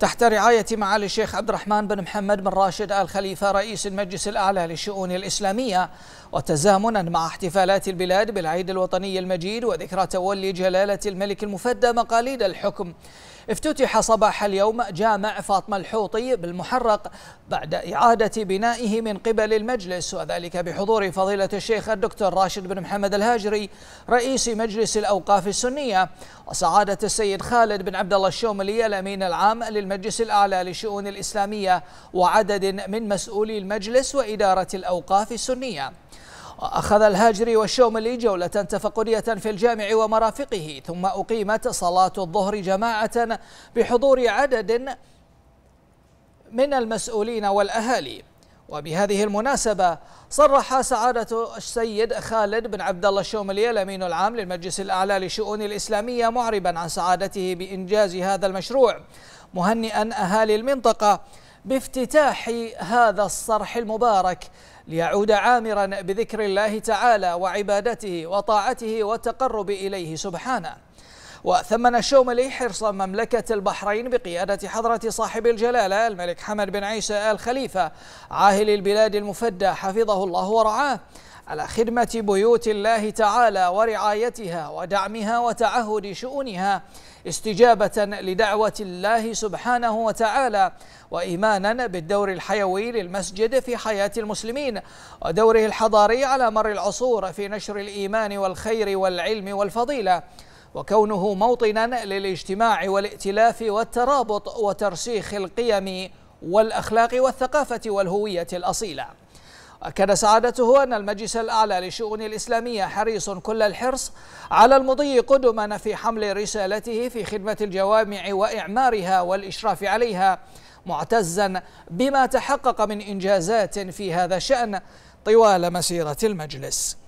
تحت رعاية معالي الشيخ عبد الرحمن بن محمد بن راشد آل خليفة رئيس المجلس الأعلى للشؤون الإسلامية وتزامنا مع احتفالات البلاد بالعيد الوطني المجيد وذكرى تولي جلالة الملك المفدى مقاليد الحكم افتتح صباح اليوم جامع فاطمة الحوطي بالمحرق بعد إعادة بنائه من قبل المجلس وذلك بحضور فضيلة الشيخ الدكتور راشد بن محمد الهاجري رئيس مجلس الأوقاف السنية وسعادة السيد خالد بن عبد الله الشوملي الأمين العام للمجلس الأعلى للشؤون الإسلامية وعدد من مسؤولي المجلس وإدارة الأوقاف السنية وأخذ الهاجري والشوملي جولة تفقدية في الجامع ومرافقه ثم أقيمت صلاة الظهر جماعة بحضور عدد من المسؤولين والأهالي وبهذه المناسبة صرح سعادة السيد خالد بن عبد الله الشوملي الأمين العام للمجلس الأعلى للشؤون الإسلامية معربا عن سعادته بإنجاز هذا المشروع مهنئا أهالي المنطقة بافتتاح هذا الصرح المبارك ليعود عامرا بذكر الله تعالى وعبادته وطاعته والتقرب إليه سبحانه وثمن الشوملي حرص مملكة البحرين بقيادة حضرة صاحب الجلالة الملك حمد بن عيسى آل خليفة عاهل البلاد المفدى حفظه الله ورعاه على خدمة بيوت الله تعالى ورعايتها ودعمها وتعهد شؤونها استجابة لدعوة الله سبحانه وتعالى وإيمانا بالدور الحيوي للمسجد في حياة المسلمين ودوره الحضاري على مر العصور في نشر الإيمان والخير والعلم والفضيلة وكونه موطنا للاجتماع والائتلاف والترابط وترسيخ القيم والأخلاق والثقافة والهوية الأصيلة أكد سعادته أن المجلس الأعلى للشؤون الإسلامية حريص كل الحرص على المضي قدما في حمل رسالته في خدمة الجوامع وإعمارها والإشراف عليها معتزا بما تحقق من إنجازات في هذا الشأن طوال مسيرة المجلس